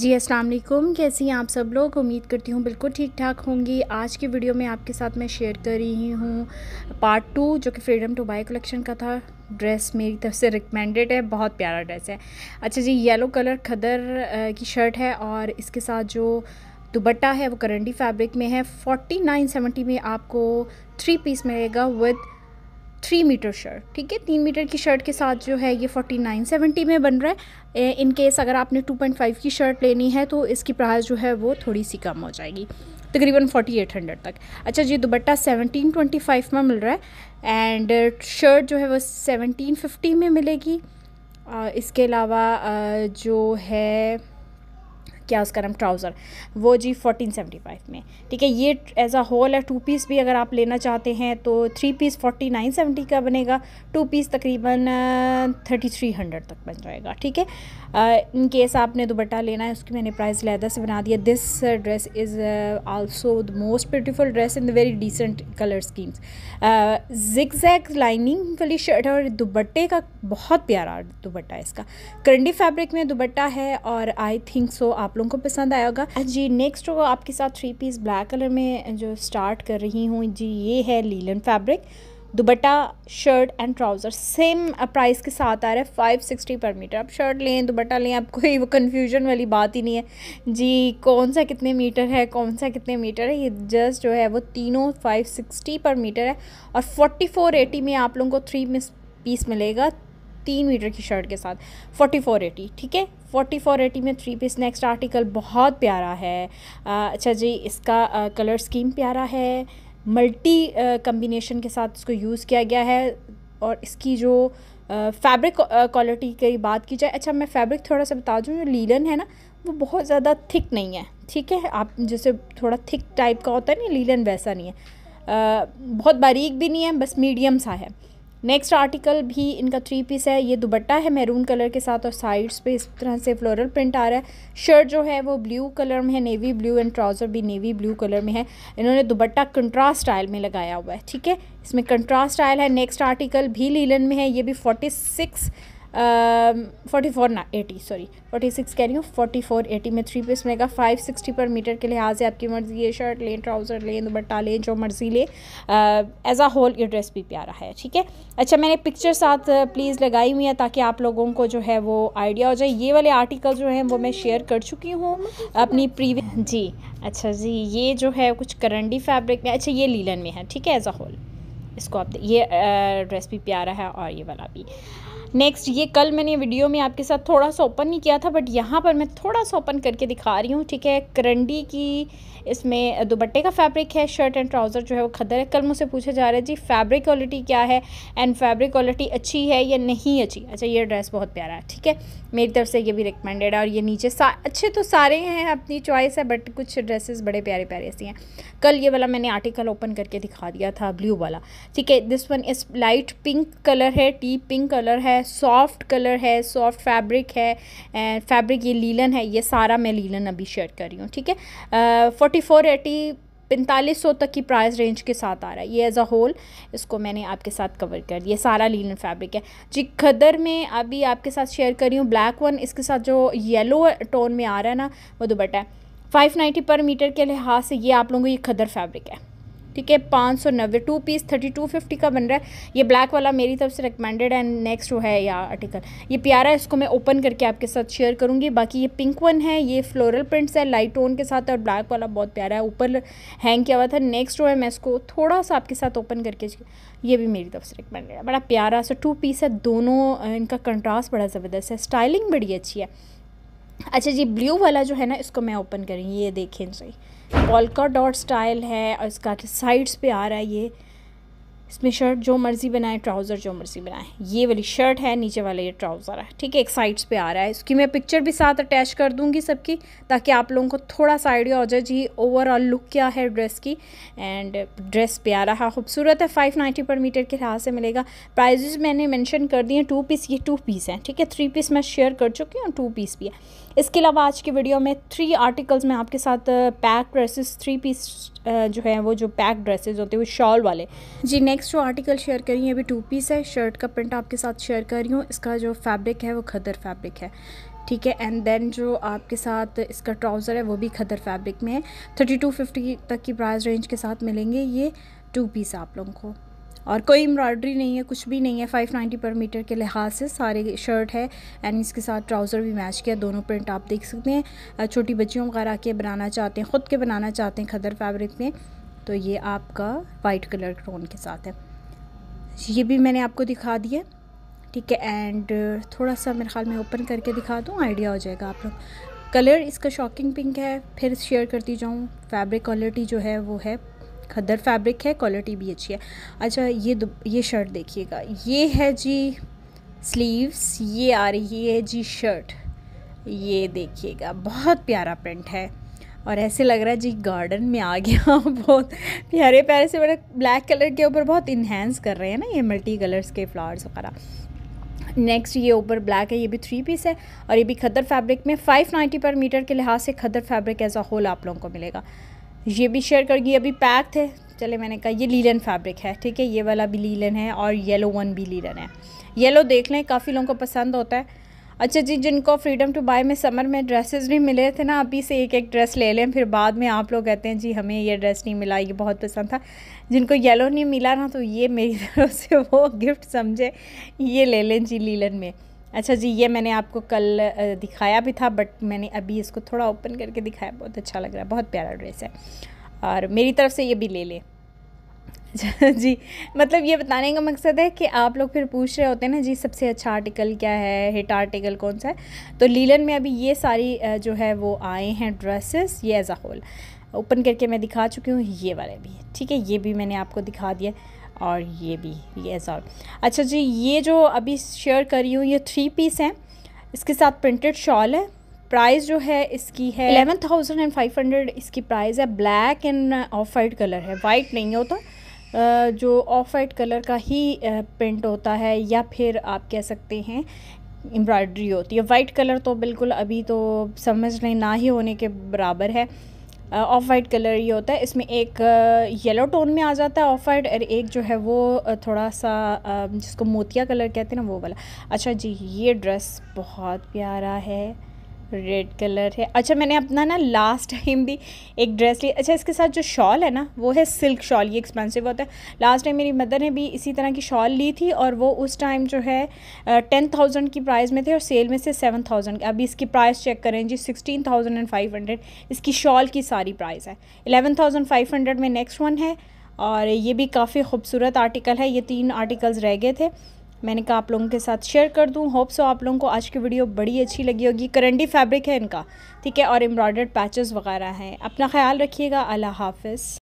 जी अस्सलाम वालेकुम कैसी हैं आप सब लोग उम्मीद करती हूँ बिल्कुल ठीक ठाक होंगी आज की वीडियो में आपके साथ मैं शेयर कर रही हूँ पार्ट टू जो कि फ्रीडम टू बाई कलेक्शन का था ड्रेस मेरी तरफ से रिकमेंडेड है बहुत प्यारा ड्रेस है अच्छा जी येलो कलर खदर की शर्ट है और इसके साथ जो दुबट्टा है वो करंडी फैब्रिक में है फोर्टी नाइन में आपको थ्री पीस मिलेगा विद थ्री मीटर शर्ट ठीक है तीन मीटर की शर्ट के साथ जो है ये फोर्टी नाइन सेवेंटी में बन रहा है इन केस अगर आपने टू पॉइंट फाइव की शर्ट लेनी है तो इसकी प्राइस जो है वो थोड़ी सी कम हो जाएगी तकरीबन फोर्टी एट हंड्रेड तक अच्छा जी दुबट्टा सेवनटीन ट्वेंटी फाइव में मिल रहा है एंड शर्ट uh, जो है वो सेवनटीन फिफ्टी में मिलेगी इसके अलावा जो है क्या उसका नाम ट्राउज़र वो जी फोर्टीन सेवेंटी फाइव में ठीक है ये एज अ होल है टू पीस भी अगर आप लेना चाहते हैं तो three piece forty nine seventy का बनेगा टू पीस तकरीबन थर्टी थ्री हंड्रेड तक बन जाएगा ठीक है इन केस आपने दुबट्टा लेना है उसकी मैंने प्राइस लैदा से बना दिया this dress is also the most beautiful dress in the very decent colour schemes zig zag lining वाली शर्ट और दुबट्टे का बहुत प्यारा दुबट्टा है इसका करंडी फैब्रिक में दुबट्टा है और आई थिंक सो आप आप लोगों को पसंद आया होगा जी नेक्स्ट होगा आपके साथ थ्री पीस ब्लैक कलर में जो स्टार्ट कर रही हूँ जी ये है linen fabric dupatta shirt and trouser same price के साथ आ रहा है फाइव सिक्सटी पर मीटर आप शर्ट लें दुबट्टा लें आप कोई वो कन्फ्यूजन वाली बात ही नहीं है जी कौन सा कितने मीटर है कौन सा कितने मीटर है ये जस्ट जो है वो तीनों फाइव सिक्सटी पर मीटर है और फोर्टी फोर एटी में आप लोगों को थ्री पीस मिलेगा तीन मीटर की शर्ट के साथ फोर्टी फोर एटी ठीक है फोर्टी फोर एटी में थ्री पीस नेक्स्ट आर्टिकल बहुत प्यारा है आ, अच्छा जी इसका आ, कलर स्कीम प्यारा है मल्टी कम्बिनेशन के साथ इसको यूज़ किया गया है और इसकी जो फैब्रिक क्वालिटी की बात की जाए अच्छा मैं फैब्रिक थोड़ा सा बता दूँ जो लीलन है ना वो बहुत ज़्यादा थिक नहीं है ठीक है आप जैसे थोड़ा थिक टाइप का होता है ना लीलन वैसा नहीं है आ, बहुत बारीक भी नहीं है बस मीडियम सा है नेक्स्ट आर्टिकल भी इनका थ्री पीस है ये दुबट्टा है मैरून कलर के साथ और साइड्स पे इस तरह से फ्लोरल प्रिंट आ रहा है शर्ट जो है वो ब्लू कलर में है नेवी ब्लू एंड ट्राउज़र भी नेवी ब्लू कलर में है इन्होंने दुबट्टा कंट्रास्ट स्टाइल में लगाया हुआ है ठीक है इसमें कंट्रास्ट स्टाइल है नेक्स्ट आर्टिकल भी लीलन में है ये भी फोर्टी सिक्स फोर्टी फोर ना एटी सॉरी फोर्टी सिक्स कह रही हूँ फोर्टी फोर एटी में थ्री पीस मिलेगा फाइव सिक्सटी पर मीटर के लिहाज है आपकी मर्ज़ी है शर्ट लें ट्राउज़र लें दुपट्टा लें जो मर्ज़ी लें एज आ होल ये ड्रेस भी प्यारा है ठीक है अच्छा मैंने पिक्चर साथ प्लीज़ uh, लगाई हुई है ताकि आप लोगों को जो है वो आइडिया हो जाए ये वाले आर्टिकल जो हैं वो मैं शेयर कर चुकी हूँ अपनी प्रीवी जी अच्छा जी ये जो है कुछ करंडी फैब्रिक में अच्छा ये लीलन में है ठीक है एज आ होल इसको आप ये ड्रेस uh, भी प्यारा है और ये वाला भी नेक्स्ट ये कल मैंने वीडियो में आपके साथ थोड़ा सा ओपन नहीं किया था बट यहाँ पर मैं थोड़ा सा ओपन करके दिखा रही हूँ ठीक है करंडी की इसमें दुपट्टे का फैब्रिक है शर्ट एंड ट्राउज़र जो है वो खदर है कल मुझसे पूछा जा रहा है जी फैब्रिक क्वालिटी क्या है एंड फैब्रिक क्वालिटी अच्छी है या नहीं अच्छी अच्छा ये ड्रेस बहुत प्यारा है ठीक है मेरी तरफ से ये भी रिकमेंडेड है और ये नीचे सा अच्छे तो सारे हैं अपनी चॉइस है बट कुछ ड्रेसेस बड़े प्यारे प्यारे ऐसी हैं कल ये वाला मैंने आर्टिकल ओपन करके दिखा दिया था ब्लू वाला ठीक है this one is light pink colour है टी पिंक कलर है सॉफ्ट कलर है सॉफ्ट फैब्रिक है एंड फैब्रिक ये लीलन है ये सारा मैं लीलन अभी शेयर कर रही हूँ ठीक है फोर्टी फोर एटी पैंतालीस सौ तक की प्राइस रेंज के साथ आ रहा है ये एज़ अ होल इसको मैंने आपके साथ कवर कर दिया सारा लीलन फैब्रिक है जी खदर में अभी आपके साथ शेयर कर रही हूँ ब्लैक वन इसके साथ जो येलो टोन में आ रहा है ना वो दुपट्टा है फाइव नाइन्टी पर मीटर के लिहाज से ये आप लोगों को ये खदर फैब्रिक है ठीक है पाँच सौ नब्बे two piece thirty two fifty का बन रहा है ये ब्लैक वाला मेरी तरफ से रिकमेंडेड एंड नेक्स्ट जो है या आर्टिकल ये प्यारा है इसको मैं ओपन करके आपके साथ शेयर करूँगी बाकी ये पिंक वन है ये फ्लोरल प्रिंट्स है लाइट टोन के साथ और ब्लैक वाला बहुत प्यारा है ऊपर हैंग किया हुआ था नेक्स्ट जो है मैं इसको थोड़ा सा आपके साथ ओपन करके ये भी मेरी तरफ से रिकमेंडेड है बड़ा प्यारा सा टू पीस है दोनों इनका कंट्रास्ट बड़ा ज़बरदस्त है स्टाइलिंग बड़ी अच्छी है अच्छा जी ब्लू वाला जो है ना इसको मैं ओपन करूँगी ये देखें सही पॉलका डॉट स्टाइल है और इसका साइड्स पे आ रहा है ये इसमें शर्ट जो मर्ज़ी बनाए ट्राउज़र जो मर्ज़ी बनाए ये वाली शर्ट है नीचे वाला ये ट्राउज़र है ठीक है एक साइड्स पे आ रहा है इसकी मैं पिक्चर भी साथ अटैच कर दूंगी सबकी ताकि आप लोगों को थोड़ा सा आइडिया हो जाए जी ओवरऑल लुक क्या है ड्रेस की एंड ड्रेस प्यारा है हाँ, खूबसूरत है फाइव नाइन्टी पर मीटर के लिहाज से मिलेगा प्राइजेज़ मैंने मैंशन कर दिए टू पीस ये टू पीस हैं ठीक है थ्री पीस मैं शेयर कर चुकी हूँ टू पीस भी है इसके अलावा आज की वीडियो में थ्री आर्टिकल्स में आपके साथ पैक ड्रेसेस थ्री पीस जो है वो जो पैक ड्रेसेस होते हैं वो शॉल वाले जी नेक्स्ट जो आर्टिकल शेयर कर रही हैं अभी टू पीस है शर्ट का प्रिंट आपके साथ शेयर कर रही हूँ इसका जो फैब्रिक है वो खदर फैब्रिक है ठीक है एंड देन जो आपके साथ इसका ट्राउज़र है वो भी खदर फैब्रिक में है थर्टी टू फिफ्टी तक की प्राइस रेंज के साथ मिलेंगे ये टू पीस आप लोगों को और कोई एम्ब्रॉयडरी नहीं है कुछ भी नहीं है 590 पर मीटर के लिहाज से सारे शर्ट है एंड इसके साथ ट्राउज़र भी मैच किया दोनों प्रिंट आप देख सकते हैं छोटी बच्चियों वगैरह के बनाना चाहते हैं ख़ुद के बनाना चाहते हैं खदर फैब्रिक में तो ये आपका वाइट कलर क्रोन के साथ है ये भी मैंने आपको दिखा दिया ठीक है एंड थोड़ा सा मेरे ख्याल में ओपन करके दिखा दूँ आइडिया हो जाएगा आप लोग कलर इसका शॉकिंग पिंक है फिर शेयर करती जाऊँ फैब्रिक क्वालिटी जो है वो है खद्दर फैब्रिक है क्वालिटी भी अच्छी है अच्छा ये ये शर्ट देखिएगा ये है जी स्लीव्स ये आ रही है जी शर्ट ये देखिएगा बहुत प्यारा प्रिंट है और ऐसे लग रहा है जी गार्डन में आ गया बहुत प्यारे प्यारे से बड़ा ब्लैक कलर के ऊपर बहुत इन्हेंस कर रहे हैं ना ये मल्टी कलर्स के फ्लावर्स वगैरह नेक्स्ट ये ऊपर ब्लैक है ये भी थ्री पीस है और ये भी खदर फैब्रिक में 590 पर मीटर के लिहाज से khaddar fabric as a whole आप लोगों को मिलेगा ये भी शेयर कर गई अभी पैक थे चले मैंने कहा ये लीलन फैब्रिक है ठीक है ये वाला भी लीलन है और येलो वन भी लीलन है येलो देख लें काफ़ी लोगों को पसंद होता है अच्छा जी जिनको फ्रीडम टू बाय में समर में ड्रेसेस भी मिले थे ना अभी से एक एक ड्रेस ले लें फिर बाद में आप लोग कहते हैं जी हमें ये ड्रेस नहीं मिला ये बहुत पसंद था जिनको येलो नहीं मिला ना तो ये मेरी तरफ से वो गिफ्ट समझे ये ले लें जी लीलन में अच्छा जी ये मैंने आपको कल दिखाया भी था बट मैंने अभी इसको थोड़ा ओपन करके दिखाया बहुत अच्छा लग रहा है बहुत प्यारा ड्रेस है और मेरी तरफ से ये भी ले लें अच्छा जी मतलब ये बताने का मकसद है कि आप लोग फिर पूछ रहे होते हैं ना जी सबसे अच्छा आर्टिकल क्या है हिट आर्टिकल कौन सा है तो लीलन में अभी ये सारी जो है वो आए हैं ड्रेसेस ये एज अ होल ओपन करके मैं दिखा चुकी हूँ ये वाले भी ठीक है ये भी मैंने आपको दिखा दिया और ये भी ये और अच्छा जी ये जो अभी शेयर कर रही हूँ ये थ्री पीस हैं इसके साथ प्रिंटेड शॉल है प्राइस जो है इसकी है eleven thousand and five hundred इसकी प्राइस है black and off white colour है वाइट नहीं होता तो, uh, जो ऑफ वाइट कलर का ही प्रिंट uh, होता है या फिर आप कह सकते हैं एम्ब्रॉयड्री होती है वाइट कलर तो बिल्कुल अभी तो समझ लें ना ही होने के बराबर है ऑफ वाइट कलर ये होता है इसमें एक येलो टोन में आ जाता है ऑफ वाइट और एक जो है वो थोड़ा सा जिसको मोतिया कलर कहते हैं ना वो वाला अच्छा जी ये ड्रेस बहुत प्यारा है रेड कलर है अच्छा मैंने अपना ना लास्ट टाइम भी एक ड्रेस ली अच्छा इसके साथ जो शॉल है ना वो है सिल्क शॉल ये एक्सपेंसिव होता है लास्ट टाइम मेरी मदर ने भी इसी तरह की शॉल ली थी और वो उस टाइम जो है टेन थाउजेंड की प्राइस में थे और सेल में से सेवन थाउजेंड अभी इसकी प्राइस चेक करें जी sixteen thousand and five hundred इसकी शॉल की सारी प्राइस है एलेवन थाउजेंड फाइव हंड्रेड में नेक्स्ट वन है और ये भी काफ़ी खूबसूरत आर्टिकल है ये तीन आर्टिकल्स रह गए थे मैंने कहा आप लोगों के साथ शेयर कर दूँ होप सो आप लोगों को आज की वीडियो बड़ी अच्छी लगी होगी करंडी फैब्रिक है इनका ठीक है और एम्ब्रॉयडर्ड पैचेस वगैरह हैं अपना ख्याल रखिएगा अल्लाह हाफिज़